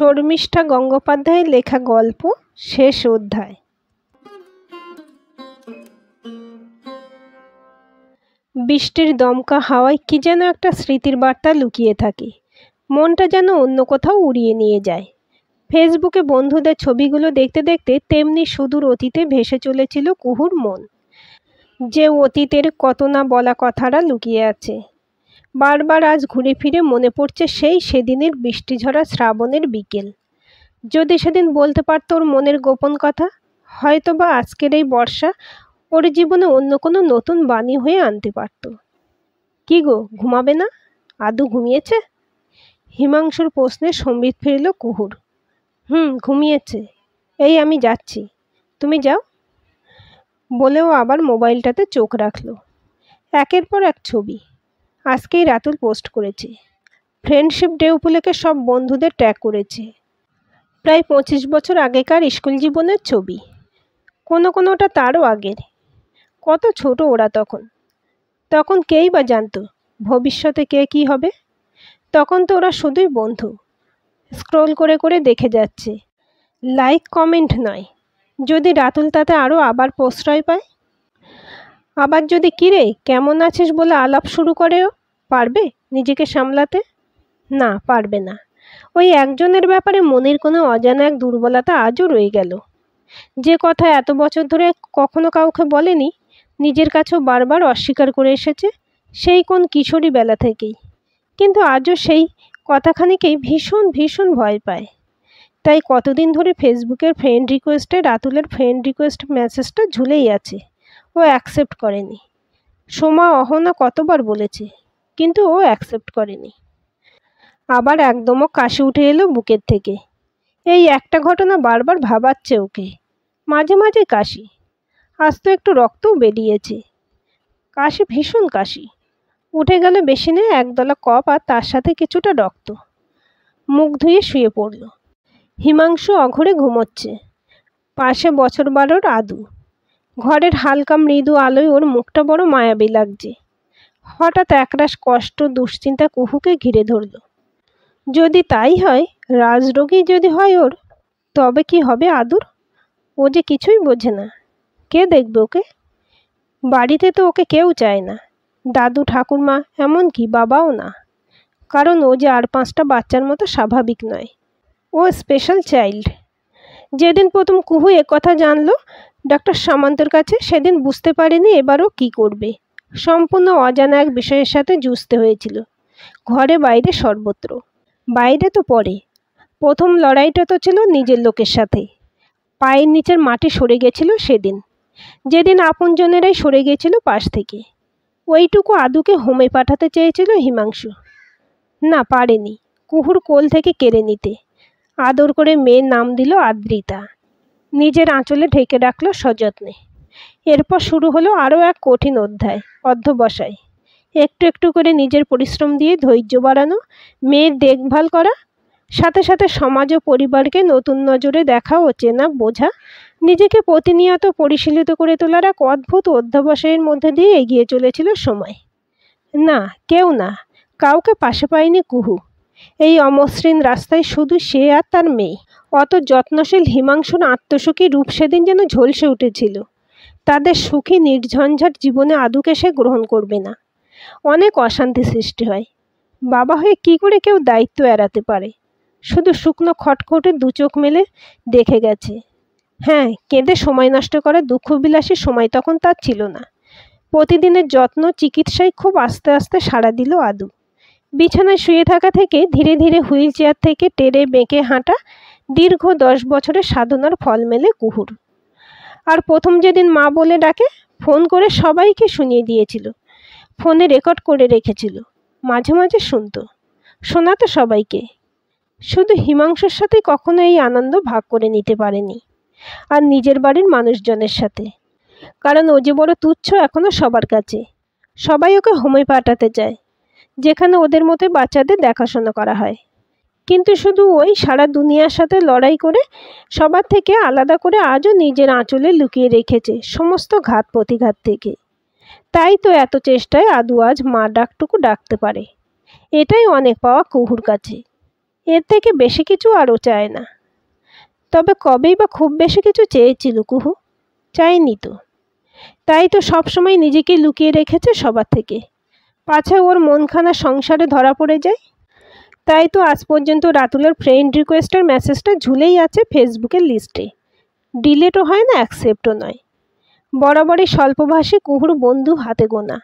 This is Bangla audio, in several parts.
শর্মিষ্ঠা গঙ্গোপাধ্যায়ের লেখা গল্প শেষ অধ্যায় বৃষ্টির দমকা হাওয়ায় কি যেন একটা স্মৃতির বার্তা লুকিয়ে থাকে মনটা যেন অন্য কোথাও উড়িয়ে নিয়ে যায় ফেসবুকে বন্ধুদের ছবিগুলো দেখতে দেখতে তেমনি সুদূর অতীতে ভেসে চলেছিল কুহুর মন যে অতীতের কত না বলা কথাটা লুকিয়ে আছে বারবার আজ ঘুরে ফিরে মনে পড়ছে সেই সেদিনের বৃষ্টি ঝরা শ্রাবণের বিকেল যদি সেদিন বলতে পারতো ওর মনের গোপন কথা হয়তোবা আজকের এই বর্ষা ওর জীবনে অন্য কোনো নতুন বাণী হয়ে আনতে পারত কি গো ঘুমাবে না আদু ঘুমিয়েছে হিমাংশুর প্রশ্নে সম্বিত ফিরল কুহুর হুম ঘুমিয়েছে এই আমি যাচ্ছি তুমি যাও বলেও আবার মোবাইলটাতে চোখ রাখলো একের পর এক ছবি আজকেই রাতুল পোস্ট করেছে ফ্রেন্ডশিপ ডে উপলক্ষে সব বন্ধুদের ট্যাগ করেছে প্রায় পঁচিশ বছর আগেকার স্কুল জীবনের ছবি কোনো কোনোটা তারও আগের কত ছোট ওরা তখন তখন কেই বা জানতো ভবিষ্যতে কে কি হবে তখন তো ওরা শুধুই বন্ধু স্ক্রোল করে করে দেখে যাচ্ছে লাইক কমেন্ট নয় যদি রাতুল তাতে আরও আবার প্রশ্রয় পায় আবার যদি কিরে কেমন আছিস বলে আলাপ শুরু করেও পারবে নিজেকে সামলাতে না পারবে না ওই একজনের ব্যাপারে মনের কোনো অজানা এক দুর্বলতা আজও রয়ে গেল যে কথা এত বছর ধরে কখনো কাউকে বলেনি নিজের কাছেও বারবার অস্বীকার করে এসেছে সেই কোন কিশোরী বেলা থেকেই কিন্তু আজও সেই কথাখানিকেই ভীষণ ভীষণ ভয় পায় তাই কতদিন ধরে ফেসবুকের ফ্রেন্ড রিকোয়েস্টে রাতুলের ফ্রেন্ড রিকোয়েস্ট মেসেজটা ঝুলেই আছে ও অ্যাকসেপ্ট করেনি সোমা অহনা কতবার বলেছে কিন্তু ও অ্যাকসেপ্ট করেনি আবার একদমও কাশি উঠে এলো বুকের থেকে এই একটা ঘটনা বারবার ভাবাচ্ছে ওকে মাঝে মাঝে কাশি আজ তো একটু রক্তও বেরিয়েছে কাশি ভীষণ কাশি উঠে গেল বেসিনে একদলা কপ আর তার সাথে কিছুটা রক্ত মুখ ধুয়ে শুয়ে পড়ল হিমাংশু অঘরে ঘুমোচ্ছে পাশে বছর বারোর আদু ঘরের হালকা মৃদু আলোয় ওর মুখটা বড় মায়াবী লাগছে হঠাৎ একরাশ কষ্ট দুশ্চিন্তা কুহুকে ঘিরে ধরল যদি তাই হয় রাজরোগী যদি হয় ওর তবে কি হবে আদুর ও যে কিছুই বোঝে না কে দেখবে ওকে বাড়িতে তো ওকে কেউ চায় না দাদু ঠাকুরমা এমনকি বাবাও না কারণ ও যে আর পাঁচটা বাচ্চার মতো স্বাভাবিক নয় ও স্পেশাল চাইল্ড যেদিন প্রথম কুহু কথা জানলো ডাক্তার সামন্তর কাছে সেদিন বুঝতে পারেনি এবারও কি করবে সম্পূর্ণ অজানা এক বিষয়ের সাথে যুঝতে হয়েছিল ঘরে বাইরে সর্বত্র বাইরে তো পরে প্রথম লড়াইটা তো ছিল নিজের লোকের সাথে পায়ের নিচের মাটি সরে গেছিল সেদিন যেদিন আপনজনেরাই সরে গেছিল পাশ থেকে ওইটুকু আদুকে হোমে পাঠাতে চেয়েছিল হিমাংশু না পারেনি কুহুর কোল থেকে কেড়ে নিতে আদর করে মেয়ের নাম দিল আদ্রিতা নিজের আঁচলে ঢেকে রাখল সযত্নে এরপর শুরু হলো আরও এক কঠিন অধ্যায় অধ্যবসায় একটু একটু করে নিজের পরিশ্রম দিয়ে ধৈর্য বাড়ানো মেয়ের দেখভাল করা সাথে সাথে সমাজ ও পরিবারকে নতুন নজরে দেখা ও চেনা বোঝা নিজেকে প্রতিনিয়ত পরিশীলিত করে তোলার এক অদ্ভুত অধ্যবসায়ের মধ্যে দিয়ে এগিয়ে চলেছিল সময় না কেউ না কাউকে পাশে পায়নি কুহু এই অমসৃণ রাস্তায় শুধু সে আর তার মেয়ে অত যত্নশীল হিমাংশুন আত্মসুখী রূপ সেদিন যেন ঝলসে উঠেছিল তাদের সুখী নির্ঝঞ্ঝাট জীবনে আদুকে সে গ্রহণ করবে না অনেক অশান্তি সৃষ্টি হয় বাবা হয়ে কি করে কেউ দায়িত্ব এড়াতে পারে শুধু শুকনো খটখটে দু চোখ মেলে দেখে গেছে হ্যাঁ কেঁদে সময় নষ্ট করা বিলাসের সময় তখন তার ছিল না প্রতিদিনের যত্ন চিকিৎসায় খুব আস্তে আস্তে সাড়া দিল আদু বিছানায় শুয়ে থাকা থেকে ধীরে ধীরে হুইল চেয়ার থেকে টেরে বেঁকে হাঁটা দীর্ঘ দশ বছরের সাধনার ফল মেলে কুহুর আর প্রথম যেদিন মা বলে ডাকে ফোন করে সবাইকে শুনিয়ে দিয়েছিল ফোনে রেকর্ড করে রেখেছিল মাঝে মাঝে শুনত শোনাতো সবাইকে শুধু হিমাংশুর সাথে কখনো এই আনন্দ ভাগ করে নিতে পারেনি আর নিজের বাড়ির মানুষজনের সাথে কারণ ও যে বড় তুচ্ছ এখনও সবার কাছে সবাই ওকে হোমে পাঠাতে চায় যেখানে ওদের মতো বাচ্চাদের দেখাশোনা করা হয় কিন্তু শুধু ওই সারা দুনিয়ার সাথে লড়াই করে সবার থেকে আলাদা করে আজও নিজের আঁচলে লুকিয়ে রেখেছে সমস্ত ঘাত প্রতিঘাত থেকে তাই তো এত চেষ্টায় আদু আজ মা ডাকটুকু ডাকতে পারে এটাই অনেক পাওয়া কুহুর কাছে এর থেকে বেশি কিছু আরও চায় না তবে কবেই বা খুব বেশি কিছু চেয়েছিল কুহু চায়নি তো তাই তো সবসময় নিজেকে লুকিয়ে রেখেছে সবার থেকে পাছে ওর মনখানা সংসারে ধরা পড়ে যায় তাই তো আজ পর্যন্ত রাতুলের ফ্রেন্ড রিকোয়েস্টের মেসেজটা ঝুলেই আছে ফেসবুকের লিস্টে ডিলেটও হয় না অ্যাকসেপ্টও নয় বরাবরই স্বল্পভাষী কুহুর বন্ধু হাতে গোনা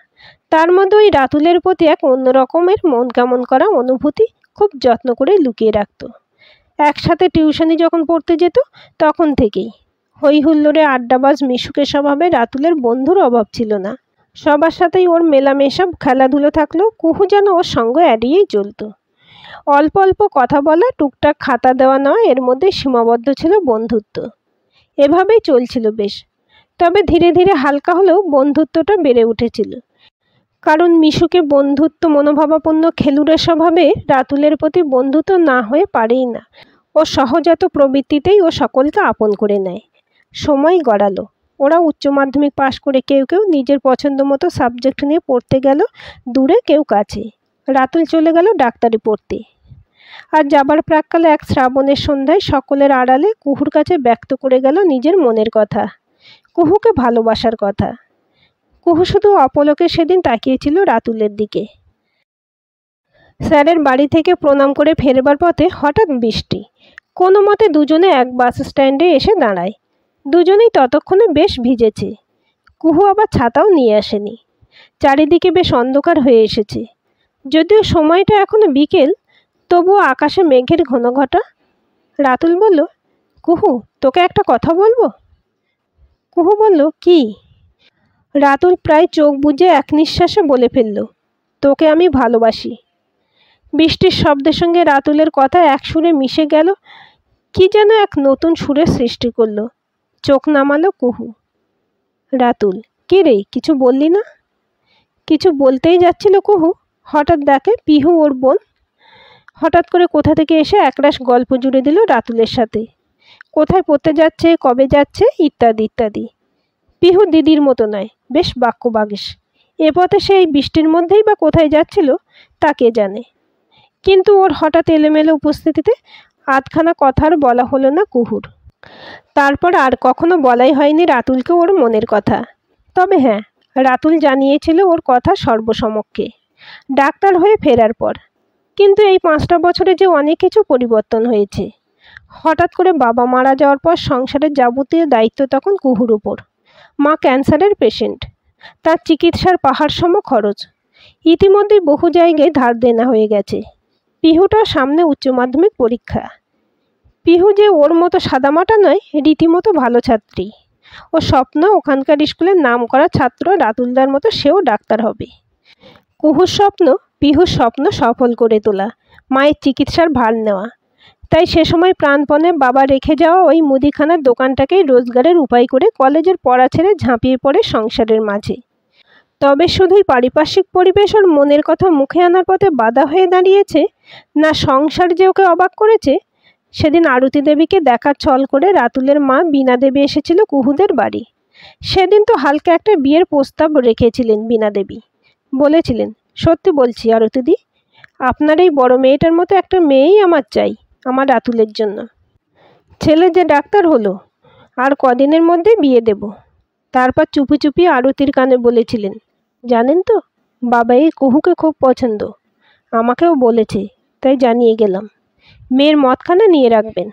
তার মধ্যে ওই রাতুলের প্রতি এক অন্যরকমের মন কেমন করা অনুভূতি খুব যত্ন করে লুকিয়ে রাখত একসাথে টিউশনি যখন পড়তে যেত তখন থেকেই হই হুল্লোড়ে আড্ডাবাজ মিশুকের স্বভাবে রাতুলের বন্ধুর অভাব ছিল না সবার সাথেই ওর মেলামেশা খেলাধুলো থাকলেও কুহু যেন ওর সঙ্গ এড়িয়েই চলতো অল্প অল্প কথা বলা টুকটাক খাতা দেওয়া নয় এর মধ্যে সীমাবদ্ধ ছিল বন্ধুত্ব এভাবেই চলছিল বেশ তবে ধীরে ধীরে হালকা হলেও বন্ধুত্বটা বেড়ে উঠেছিল কারণ মিশুকে বন্ধুত্ব মনোভাবাপন্ন খেলুড়ে স্বভাবে রাতুলের প্রতি বন্ধুত্ব না হয়ে পারেই না ও সহজাত প্রবৃত্তিতেই ও সকলকে আপন করে নেয় সময় গড়ালো ওরা উচ্চ মাধ্যমিক পাশ করে কেউ কেউ নিজের পছন্দ মতো সাবজেক্ট নিয়ে পড়তে গেল দূরে কেউ কাছে রাতুল চলে গেল ডাক্তারি পড়তে আর যাবার প্রাককালে এক শ্রাবণের সন্ধ্যায় সকলের আড়ালে কুহুর কাছে ব্যক্ত করে গেল নিজের মনের কথা কুহুকে ভালোবাসার কথা কুহু শুধু অপলকে সেদিন তাকিয়েছিল রাতুলের দিকে স্যারের বাড়ি থেকে প্রণাম করে ফেরবার পথে হঠাৎ বৃষ্টি কোনো মতে দুজনে এক বাস স্ট্যান্ডে এসে দাঁড়ায় দুজনেই ততক্ষণে বেশ ভিজেছে কুহু আবার ছাতাও নিয়ে আসেনি চারিদিকে বেশ অন্ধকার হয়ে এসেছে যদিও সময়টা এখনও বিকেল তবুও আকাশে মেঘের ঘন ঘটা রাতুল বলল কুহু তোকে একটা কথা বলবো কুহু বলল কি রাতুল প্রায় চোখ বুঝে এক নিঃশ্বাসে বলে ফেলল তোকে আমি ভালোবাসি বৃষ্টির শব্দের সঙ্গে রাতুলের কথা এক সুরে মিশে গেল কি যেন এক নতুন সুরের সৃষ্টি করল চোখ নামালো কুহু রাতুল কে রে কিছু বললি না কিছু বলতেই যাচ্ছিল কুহু হঠাৎ দেখে পিহু ওর বোন হঠাৎ করে কোথা থেকে এসে একরাশ গল্প জুড়ে দিল রাতুলের সাথে কোথায় পড়তে যাচ্ছে কবে যাচ্ছে ইত্যাদি ইত্যাদি পিহু দিদির মতো নয় বেশ বাক্য বাগেশ এ পথে সেই বৃষ্টির মধ্যেই বা কোথায় যাচ্ছিল তা কে জানে কিন্তু ওর হঠাৎ এলোমেলো উপস্থিতিতে আধখানা কথার বলা হলো না কুহুর তারপর আর কখনো বলাই হয়নি রাতুলকে ওর মনের কথা তবে হ্যাঁ রাতুল জানিয়েছিল ওর কথা সর্বসমক্ষে ডাক্তার হয়ে ফেরার পর কিন্তু এই পাঁচটা বছরে যে অনেক কিছু পরিবর্তন হয়েছে হঠাৎ করে বাবা মারা যাওয়ার পর সংসারের যাবতীয় দায়িত্ব তখন কুহুর উপর মা ক্যান্সারের পেশেন্ট তার চিকিৎসার পাহাড় সম খরচ ইতিমধ্যে বহু জায়গায় ধার দেনা হয়ে গেছে পিহুটা সামনে উচ্চ মাধ্যমিক পরীক্ষা পিহু যে ওর মতো সাদামাটা নয় রীতিমতো ভালো ছাত্রী ও স্বপ্ন ওখানকার স্কুলের নাম করা ছাত্র রাতুলদার মতো সেও ডাক্তার হবে কুহুর স্বপ্ন পিহুর স্বপ্ন সফল করে তোলা মায়ের চিকিৎসার ভার নেওয়া তাই সে সময় প্রাণপণে বাবা রেখে যাওয়া ওই মুদিখানার দোকানটাকেই রোজগারের উপায় করে কলেজের পড়া ছেড়ে ঝাঁপিয়ে পড়ে সংসারের মাঝে তবে শুধুই পারিপার্শ্বিক পরিবেশ ওর মনের কথা মুখে আনার পথে বাধা হয়ে দাঁড়িয়েছে না সংসার যে ওকে অবাক করেছে সেদিন আরতি দেবীকে দেখা ছল করে রাতুলের মা বীণা দেবী এসেছিল কুহুদের বাড়ি সেদিন তো হালকা একটা বিয়ের প্রস্তাব রেখেছিলেন বিনা দেবী বলেছিলেন সত্যি বলছি আরতিদি আপনার এই বড় মেয়েটার মতো একটা মেয়েই আমার চাই আমার আতুলের জন্য ছেলে যে ডাক্তার হলো আর কদিনের মধ্যে বিয়ে দেব তারপর চুপি চুপি আরতির কানে বলেছিলেন জানেন তো বাবা এই কুহুকে খুব পছন্দ আমাকেও বলেছে তাই জানিয়ে গেলাম মেয়ের মদখানা নিয়ে রাখবেন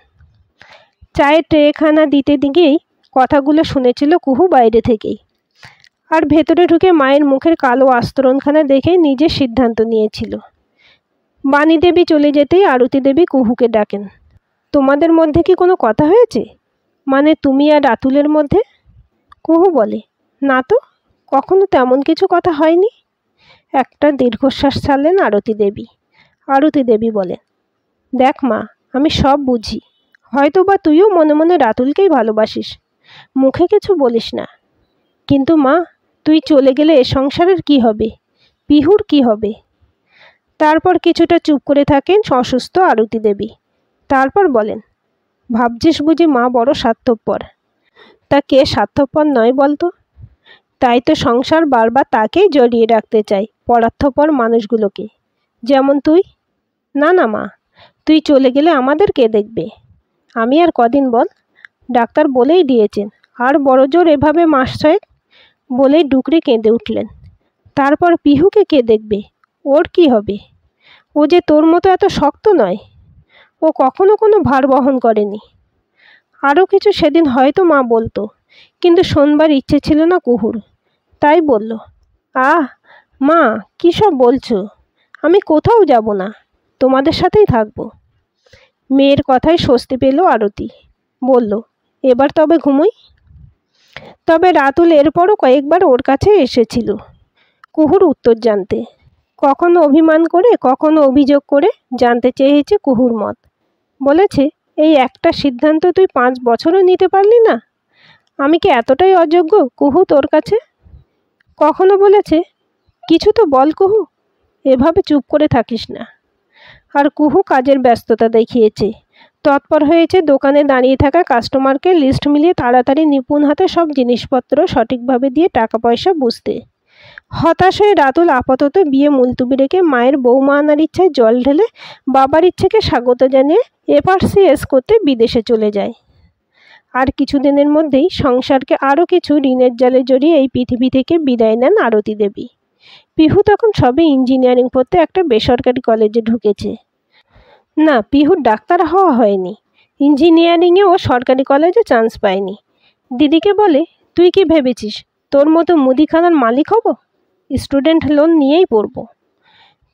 চায়ের ট্রেখানা দিতে দিকেই কথাগুলো শুনেছিল কুহু বাইরে থেকেই আর ভেতরে ঢুকে মায়ের মুখের কালো আস্তরণখানা দেখে নিজের সিদ্ধান্ত নিয়েছিল বাণী দেবী চলে যেতেই আরতি দেবী কুহুকে ডাকেন তোমাদের মধ্যে কি কোনো কথা হয়েছে মানে তুমি আর রাতুলের মধ্যে কুহু বলে না তো কখনো তেমন কিছু কথা হয়নি একটা দীর্ঘশ্বাস ছাড়লেন আরতি দেবী আরতি দেবী বলেন দেখ মা আমি সব বুঝি হয়তো বা তুইও মনে মনে রাতুলকেই ভালোবাসিস মুখে কিছু বলিস না কিন্তু মা তুই চলে গেলে সংসারের কি হবে পিহুর কি হবে তারপর কিছুটা চুপ করে থাকেন অসুস্থ আরতি দেবী তারপর বলেন ভাবছিস বুঝি মা বড় স্বার্থপর তা কে স্বার্থপর নয় বলতো তাই তো সংসার বারবার তাকেই জড়িয়ে রাখতে চাই পরার্থপর মানুষগুলোকে যেমন তুই না না মা তুই চলে গেলে আমাদের কে দেখবে আমি আর কদিন বল ডাক্তার বলেই দিয়েছেন আর বড় জোর এভাবে মাস ছয়েক বলে ডুকরে কেঁদে উঠলেন তারপর পিহুকে কে দেখবে ওর কি হবে ও যে তোর মতো এত শক্ত নয় ও কখনো কোনো ভার বহন করেনি আরও কিছু সেদিন হয়তো মা বলতো কিন্তু শোনবার ইচ্ছে ছিল না কুহুর তাই বলল আহ মা কী সব বলছো আমি কোথাও যাব না তোমাদের সাথেই থাকব মেয়ের কথায় স্বস্তি পেল আরতি বলল এবার তবে ঘুমোই তবে রাতুল এরপরও কয়েকবার ওর কাছে এসেছিল কুহুর উত্তর জানতে কখনো অভিমান করে কখনো অভিযোগ করে জানতে চেয়েছে কুহুর মত বলেছে এই একটা সিদ্ধান্ত তুই পাঁচ বছরও নিতে পারলি না আমি কি এতটাই অযোগ্য কুহু তোর কাছে কখনো বলেছে কিছু তো বল কুহু এভাবে চুপ করে থাকিস না আর কুহু কাজের ব্যস্ততা দেখিয়েছে তৎপর হয়েছে দোকানে দাঁড়িয়ে থাকা কাস্টমারকে লিস্ট মিলিয়ে তাড়াতাড়ি নিপুণ হাতে সব জিনিসপত্র সঠিকভাবে দিয়ে টাকা পয়সা বুঝতে হতাশ হয়ে রাতুল আপাতত বিয়ে মুলতুবি রেখে মায়ের বৌমা আনার ইচ্ছায় জল ঢেলে বাবার ইচ্ছেকে স্বাগত জানিয়ে এফআরসিএস করতে বিদেশে চলে যায় আর কিছুদিনের মধ্যেই সংসারকে আরও কিছু ঋণের জালে জড়িয়ে এই পৃথিবী থেকে বিদায় নেন আরতি দেবী পিহু তখন সবে ইঞ্জিনিয়ারিং পড়তে একটা বেসরকারি কলেজে ঢুকেছে না পিহুর ডাক্তার হওয়া হয়নি ইঞ্জিনিয়ারিংয়ে ও সরকারি কলেজে চান্স পায়নি দিদিকে বলে তুই কি ভেবেছিস তোর মতো মুদিখানার মালিক হব স্টুডেন্ট লোন নিয়েই পড়ব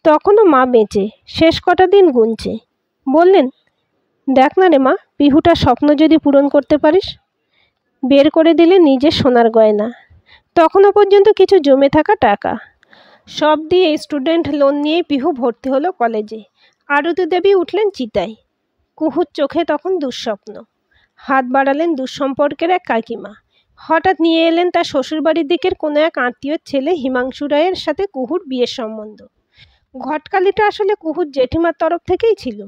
তখনও মা বেঁচে শেষ কটা দিন গুনছে বললেন দেখ না রে মা পিহুটার স্বপ্ন যদি পূরণ করতে পারিস বের করে দিলে নিজের সোনার গয়না তখনও পর্যন্ত কিছু জমে থাকা টাকা সব দিয়ে স্টুডেন্ট লোন নিয়ে পিহু ভর্তি হলো কলেজে আরতি দেবী উঠলেন চিতায় কুহুর চোখে তখন দুঃস্বপ্ন হাত বাড়ালেন দুঃসম্পর্কের এক কাকিমা হঠাৎ নিয়ে এলেন তার শ্বশুরবাড়ির দিকের কোনো এক আত্মীয়র ছেলে হিমাংশু রায়ের সাথে কুহুর বিয়ের সম্বন্ধ ঘটকালিটা আসলে কুহুর জেঠিমার তরফ থেকেই ছিল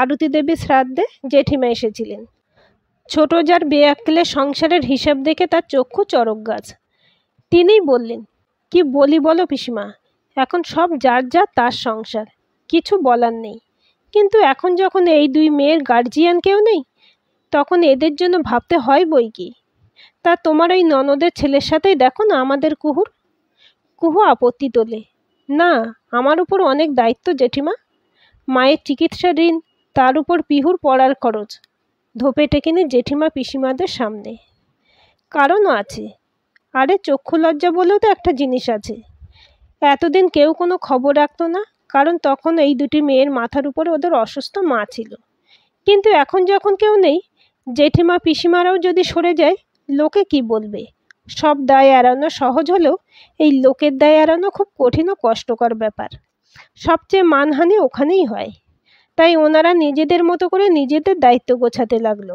আরতি দেবী শ্রাদ্ধে জেঠিমা এসেছিলেন ছোট যার বেয়াক্কেলের সংসারের হিসাব দেখে তার চক্ষু চরক গাছ তিনিই বললেন কি বলি বলো পিসিমা এখন সব যার যা তার সংসার কিছু বলার নেই কিন্তু এখন যখন এই দুই মেয়ের গার্জিয়ান কেউ নেই তখন এদের জন্য ভাবতে হয় বই কি তা তোমার ওই ননদের ছেলের সাথেই দেখো না আমাদের কুহুর কুহু আপত্তি তোলে না আমার উপর অনেক দায়িত্ব জেঠিমা মায়ের চিকিৎসা ঋণ তার উপর পিহুর পড়ার খরচ ধোপে টেকেনি জেঠিমা পিসিমাদের সামনে কারণও আছে আরে চক্ষু লজ্জা বলেও তো একটা জিনিস আছে এতদিন কেউ কোনো খবর রাখতো না কারণ তখন এই দুটি মেয়ের মাথার উপরে ওদের অসুস্থ মা ছিল কিন্তু এখন যখন কেউ নেই জেঠিমা পিসিমারাও যদি সরে যায় লোকে কি বলবে সব দায় এড়ানো সহজ হলেও এই লোকের দায় এড়ানো খুব কঠিন ও কষ্টকর ব্যাপার সবচেয়ে মানহানি ওখানেই হয় তাই ওনারা নিজেদের মতো করে নিজেদের দায়িত্ব গোছাতে লাগলো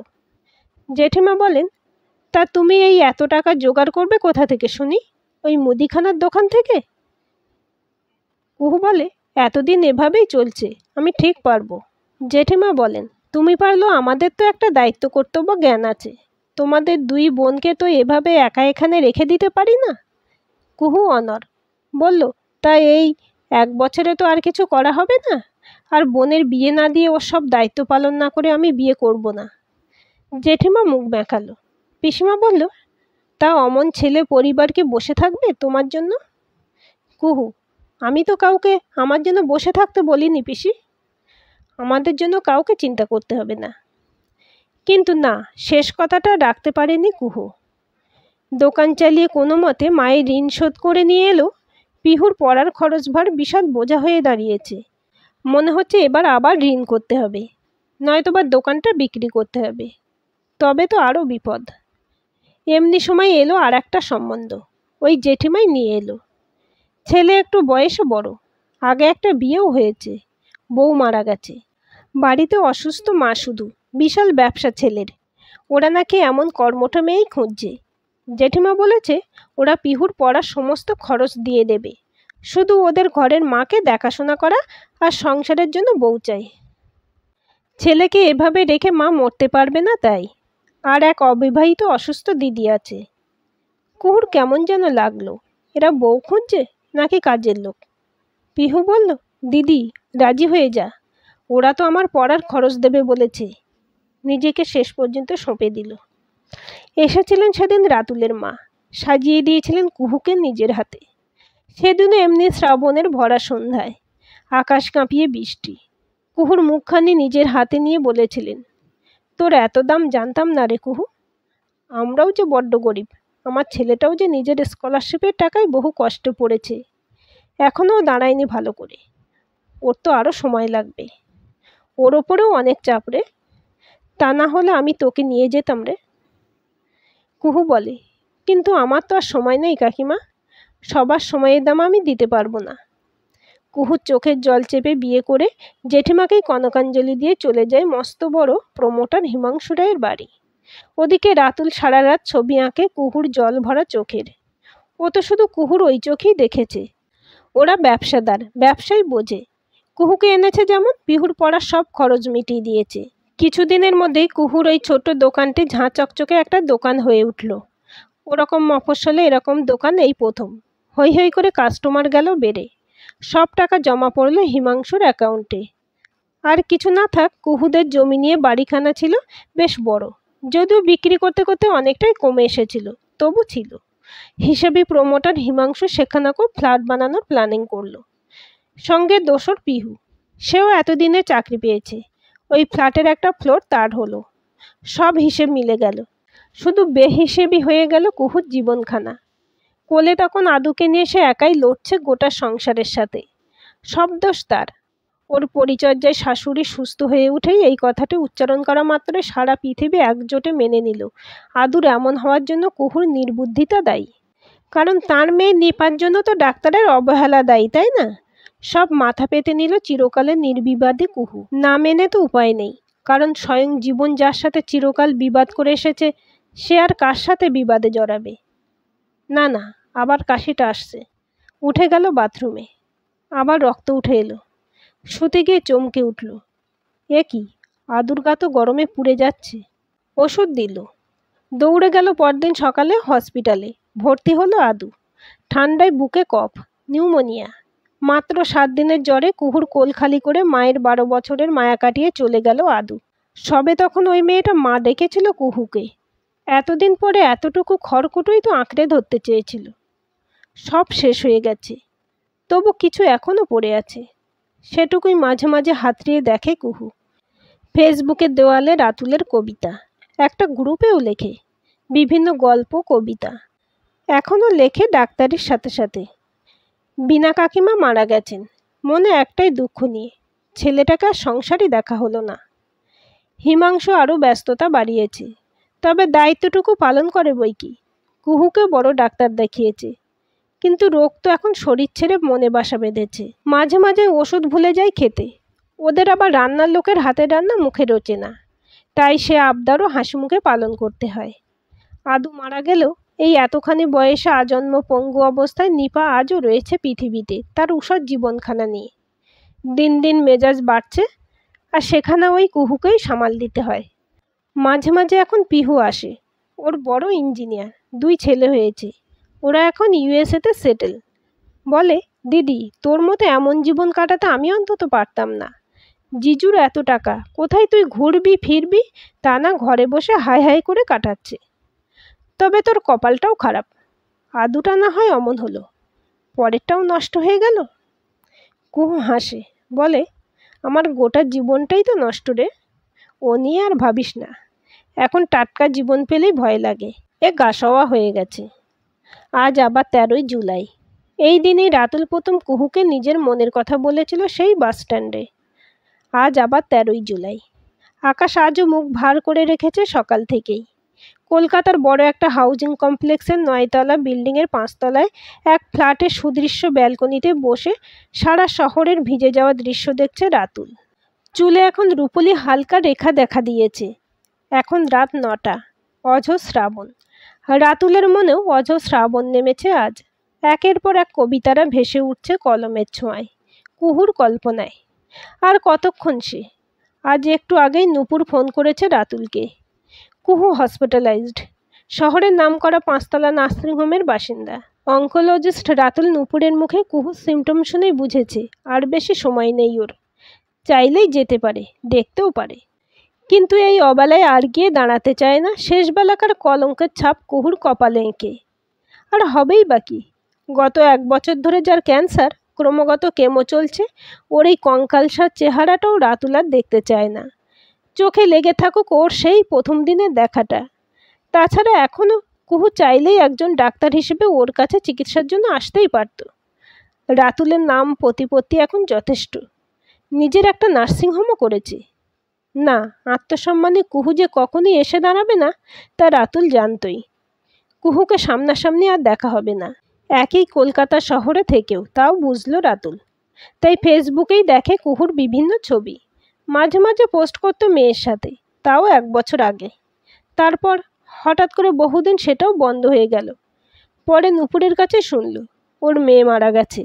জেঠিমা বলেন তা তুমি এই এত টাকা জোগাড় করবে কোথা থেকে শুনি ওই মুদিখানার দোকান থেকে কুহু বলে এতদিন এভাবেই চলছে আমি ঠিক পারবো জেঠিমা বলেন তুমি পারলো আমাদের তো একটা দায়িত্ব কর্তব্য জ্ঞান আছে তোমাদের দুই বোনকে তো এভাবে একা এখানে রেখে দিতে পারি না কুহু অনর বলল তা এই এক বছরে তো আর কিছু করা হবে না আর বোনের বিয়ে না দিয়ে ওর সব দায়িত্ব পালন না করে আমি বিয়ে করব না জেঠিমা মুখ বেঁকালো পিসিমা বলল তা অমন ছেলে পরিবারকে বসে থাকবে তোমার জন্য কুহু আমি তো কাউকে আমার জন্য বসে থাকতে বলিনি পিসি আমাদের জন্য কাউকে চিন্তা করতে হবে না কিন্তু না শেষ কথাটা ডাকতে পারেনি কুহু দোকান চালিয়ে কোনো মতে মায়ের ঋণ শোধ করে নিয়ে এলো পিহুর পড়ার খরচভার বিশাল বোঝা হয়ে দাঁড়িয়েছে মনে হচ্ছে এবার আবার ঋণ করতে হবে নয়তোবা দোকানটা বিক্রি করতে হবে তবে তো আরও বিপদ এমনি সময় এলো আর একটা সম্বন্ধ ওই জেঠিমাই নিয়ে এলো ছেলে একটু বয়সে বড় আগে একটা বিয়েও হয়েছে বউ মারা গেছে বাড়িতে অসুস্থ মা শুধু বিশাল ব্যবসা ছেলের ওরা নাকি এমন কর্মটা মেয়েই খুঁজছে জেঠিমা বলেছে ওরা পিহুর পড়ার সমস্ত খরচ দিয়ে দেবে শুধু ওদের ঘরের মাকে দেখাশোনা করা আর সংসারের জন্য বউ চাই ছেলেকে এভাবে রেখে মা মরতে পারবে না তাই আর এক অবিবাহিত অসুস্থ দিদি আছে কুহুর কেমন যেন লাগলো এরা বউ খুঁজছে নাকি কাজের লোক পিহু বলল দিদি রাজি হয়ে যা ওরা তো আমার পড়ার খরচ দেবে বলেছে নিজেকে শেষ পর্যন্ত সঁপে দিল এসেছিলেন সেদিন রাতুলের মা সাজিয়ে দিয়েছিলেন কুহুকে নিজের হাতে সেদিনও এমনি শ্রাবণের ভরা সন্ধ্যায় আকাশ কাঁপিয়ে বৃষ্টি কুহুর মুখখানি নিজের হাতে নিয়ে বলেছিলেন তোর এত দাম জানতাম না রে কুহু আমরাও যে বড্ড গরিব আমার ছেলেটাও যে নিজের স্কলারশিপের টাকায় বহু কষ্টে পড়েছে এখনও দাঁড়ায়নি ভালো করে ওর তো আরও সময় লাগবে ওর ওপরেও অনেক চাপ রে তা না হলে আমি তোকে নিয়ে যেতাম রে কুহু বলে কিন্তু আমার তো আর সময় নেই কাকিমা সবার সময়ের দাম আমি দিতে পারবো না কুহুর চোখের জল চেপে বিয়ে করে জেঠিমাকেই কনকাঞ্জলি দিয়ে চলে যায় মস্ত বড় প্রমোটার হিমাংশু রায়ের বাড়ি ওদিকে রাতুল সারা রাত ছবি আঁকে কুহুর জল ভরা চোখের ও তো শুধু কুহুর ওই চোখেই দেখেছে ওরা ব্যবসাদার ব্যবসাই বোঝে কুহুকে এনেছে যেমন বিহুর পড়ার সব খরচ মিটিয়ে দিয়েছে কিছুদিনের মধ্যেই কুহুর ওই ছোট্ট দোকানটি ঝাঁ চকচকে একটা দোকান হয়ে উঠল ওরকম মফসলে এরকম দোকান এই প্রথম হৈ হৈ করে কাস্টমার গেল বেড়ে সব টাকা জমা পড়লো হিমাংশুর অ্যাকাউন্টে আর কিছু না থাক কুহুদের জমি নিয়ে বাড়িখানা ছিল বেশ বড় যদিও বিক্রি করতে করতে অনেকটাই কমে এসেছিল তবু ছিল হিসেবে প্রমোটার হিমাংশু সেখানাকেও ফ্ল্যাট বানানোর প্ল্যানিং করলো সঙ্গে দোসর পিহু সেও এতদিনে চাকরি পেয়েছে ওই ফ্ল্যাটের একটা ফ্লোর তার হলো সব হিসেব মিলে গেল শুধু বেহিসেবি হয়ে গেল কুহুর জীবনখানা কোলে তখন আদুকে নিয়ে সে একাই লড়ছে গোটা সংসারের সাথে সব দোষ তার ওর পরিচর্যায় শাশুড়ি সুস্থ হয়ে উঠেই এই কথাটি উচ্চারণ করা মাত্র সারা পৃথিবী একজোটে মেনে নিল আদুর এমন হওয়ার জন্য কুহুর নির্বুদ্ধিতা দায়ী কারণ তার মেয়ে নিপার জন্য তো ডাক্তারের অবহেলা দায়ী তাই না সব মাথা পেতে নিল চিরকালে নির্বিবাদে কুহু না মেনে তো উপায় নেই কারণ স্বয়ং জীবন যার সাথে চিরকাল বিবাদ করে এসেছে সে আর কার সাথে বিবাদে জড়াবে না না আবার কাশিটা আসছে উঠে গেল বাথরুমে আবার রক্ত উঠে এলো শুতে গিয়ে চমকে উঠল এ কি আদুর্গা তো গরমে পুড়ে যাচ্ছে ওষুধ দিল দৌড়ে গেল পরদিন সকালে হসপিটালে ভর্তি হলো আদু ঠান্ডায় বুকে কফ নিউমোনিয়া মাত্র সাত দিনের জ্বরে কুহুর কোল খালি করে মায়ের বারো বছরের মায়া কাটিয়ে চলে গেল আদু সবে তখন ওই মেয়েটা মা ডেকেছিল কুহুকে এতদিন পরে এতটুকু খড়কুটোই তো আঁকড়ে ধরতে চেয়েছিল সব শেষ হয়ে গেছে তবু কিছু এখনও পড়ে আছে সেটুকুই মাঝে মাঝে হাতড়িয়ে দেখে কুহু ফেসবুকের দেওয়ালে রাতুলের কবিতা একটা গ্রুপেও লেখে বিভিন্ন গল্প কবিতা এখনও লেখে ডাক্তারের সাথে সাথে বিনা কাকিমা মারা গেছেন মনে একটাই দুঃখ নিয়ে ছেলেটাকে আর সংসারই দেখা হলো না হিমাংশ আরও ব্যস্ততা বাড়িয়েছে তবে দায়িত্বটুকু পালন করে বই কি কুহুকে বড় ডাক্তার দেখিয়েছে কিন্তু রোগ তো এখন শরীর ছেড়ে মনে বাসা বেঁধেছে মাঝে মাঝে ওষুধ ভুলে যায় খেতে ওদের আবার রান্নার লোকের হাতে রান্না মুখে রোচে না তাই সে আবদারও হাসি মুখে পালন করতে হয় আদু মারা গেলেও এই এতখানি বয়সে আজন্ম পঙ্গু অবস্থায় নিপা আজও রয়েছে পৃথিবীতে তার উষর জীবনখানা নিয়ে দিন দিন মেজাজ বাড়ছে আর সেখানে ওই কুহুকেই সামাল দিতে হয় মাঝে মাঝে এখন পিহু আসে ওর বড় ইঞ্জিনিয়ার দুই ছেলে হয়েছে ওরা এখন ইউএসএতে সেটেল বলে দিদি তোর মতো এমন জীবন কাটাতে আমি অন্তত পারতাম না জিজুর এত টাকা কোথায় তুই ঘুরবি ফিরবি তা না ঘরে বসে হাই হাই করে কাটাচ্ছে তবে তোর কপালটাও খারাপ আদুটা না হয় অমন হলো পরেরটাও নষ্ট হয়ে গেল কুহু হাসে বলে আমার গোটা জীবনটাই তো নষ্ট রে ও নিয়ে আর ভাবিস না এখন টাটকা জীবন পেলেই ভয় লাগে এ গাসওয়া হয়ে গেছে আজ আবার তেরোই জুলাই এই দিনেই রাতুল প্রথম কুহুকে নিজের মনের কথা বলেছিল সেই বাসস্ট্যান্ডে আজ আবার তেরোই জুলাই আকাশ আজও মুখ ভার করে রেখেছে সকাল থেকেই কলকাতার বড় একটা হাউজিং কমপ্লেক্সের নয়তলা বিল্ডিংয়ের পাঁচতলায় এক ফ্ল্যাটের সুদৃশ্য ব্যালকনিতে বসে সারা শহরের ভিজে যাওয়া দৃশ্য দেখছে রাতুল চুলে এখন রূপলি হালকা রেখা দেখা দিয়েছে এখন রাত নটা অঝ শ্রাবণ রাতুলের মনেও অজ শ্রাবণ নেমেছে আজ একের পর এক কবিতারা ভেসে উঠছে কলমের ছোঁয়ায় কুহুর কল্পনায় আর কতক্ষণ সে আজ একটু আগেই নুপুর ফোন করেছে রাতুলকে কুহু হসপিটালাইজড শহরের নামকরা পাঁচতলা নার্সিং হোমের বাসিন্দা অঙ্কোলজিস্ট রাতুল নুপুরের মুখে কুহুর সিমটম শুনেই বুঝেছে আর বেশি সময় নেই ওর চাইলেই যেতে পারে দেখতেও পারে কিন্তু এই অবেলায় আর গিয়ে দাঁড়াতে চায় না শেষবেলাকার কলঙ্কের ছাপ কুহুর কপালে এঁকে আর হবেই বাকি গত এক বছর ধরে যার ক্যান্সার ক্রমাগত কেমো চলছে ওর এই কঙ্কালসার চেহারাটাও রাতুলার দেখতে চায় না চোখে লেগে থাকুক ওর সেই প্রথম দিনের দেখাটা তাছাড়া এখনও কুহু চাইলেই একজন ডাক্তার হিসেবে ওর কাছে চিকিৎসার জন্য আসতেই পারত রাতুলের নাম প্রতিপত্তি এখন যথেষ্ট নিজের একটা নার্সিংহোমও করেছে না আত্মসম্মানে কুহু যে কখনই এসে দাঁড়াবে না তা রাতুল জানতই কুহুকে সামনাসামনি আর দেখা হবে না একই কলকাতা শহরে থেকেও তাও বুঝলো রাতুল তাই ফেসবুকেই দেখে কুহুর বিভিন্ন ছবি মাঝে মাঝে পোস্ট করত মেয়ের সাথে তাও এক বছর আগে তারপর হঠাৎ করে বহুদিন সেটাও বন্ধ হয়ে গেল পরে নুপুরের কাছে শুনল ওর মেয়ে মারা গেছে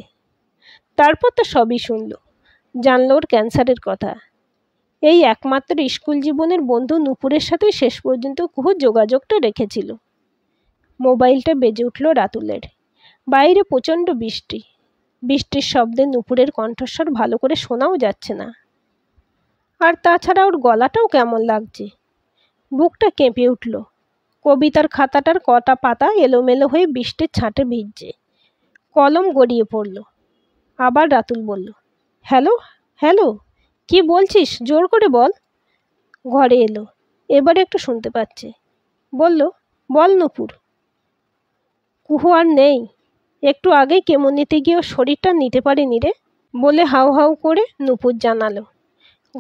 তারপর তো সবই শুনল জানলো ওর ক্যান্সারের কথা এই একমাত্র স্কুল জীবনের বন্ধু নুপুরের সাথে শেষ পর্যন্ত খুব যোগাযোগটা রেখেছিল মোবাইলটা বেজে উঠল রাতুলের বাইরে প্রচণ্ড বৃষ্টি বৃষ্টির শব্দে নুপুরের কণ্ঠস্বর ভালো করে শোনাও যাচ্ছে না আর তাছাড়া ওর গলাটাও কেমন লাগছে বুকটা কেঁপে উঠল কবিতার খাতাটার কটা পাতা এলোমেলো হয়ে বৃষ্টির ছাঁটে ভিজছে কলম গড়িয়ে পড়ল আবার রাতুল বলল হ্যালো হ্যালো কি বলছিস জোর করে বল ঘরে এলো এবারে একটু শুনতে পাচ্ছে বলল বল নপুর কুহু আর নেই একটু আগে কেমো নিতে গিয়েও শরীরটা নিতে পারেনি রে বলে হাউ হাউ করে নুপুর জানালো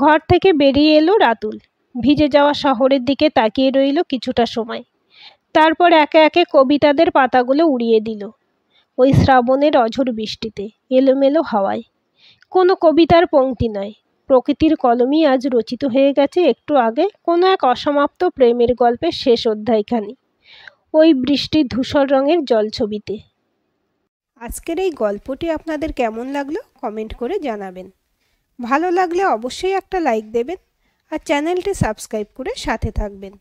ঘর থেকে বেরিয়ে এলো রাতুল ভিজে যাওয়া শহরের দিকে তাকিয়ে রইল কিছুটা সময় তারপর একে একে কবিতাদের পাতাগুলো উড়িয়ে দিল ওই শ্রাবণের অঝর বৃষ্টিতে এলোমেলো হাওয়ায় কোনো কবিতার পংক্তি নয় প্রকৃতির কলমই আজ রচিত হয়ে গেছে একটু আগে কোনো এক অসমাপ্ত প্রেমের গল্পের শেষ অধ্যায়খানি ওই বৃষ্টির ধূসর রঙের জল ছবিতে আজকের এই গল্পটি আপনাদের কেমন লাগলো কমেন্ট করে জানাবেন ভালো লাগলে অবশ্যই একটা লাইক দেবেন আর চ্যানেলটি সাবস্ক্রাইব করে সাথে থাকবেন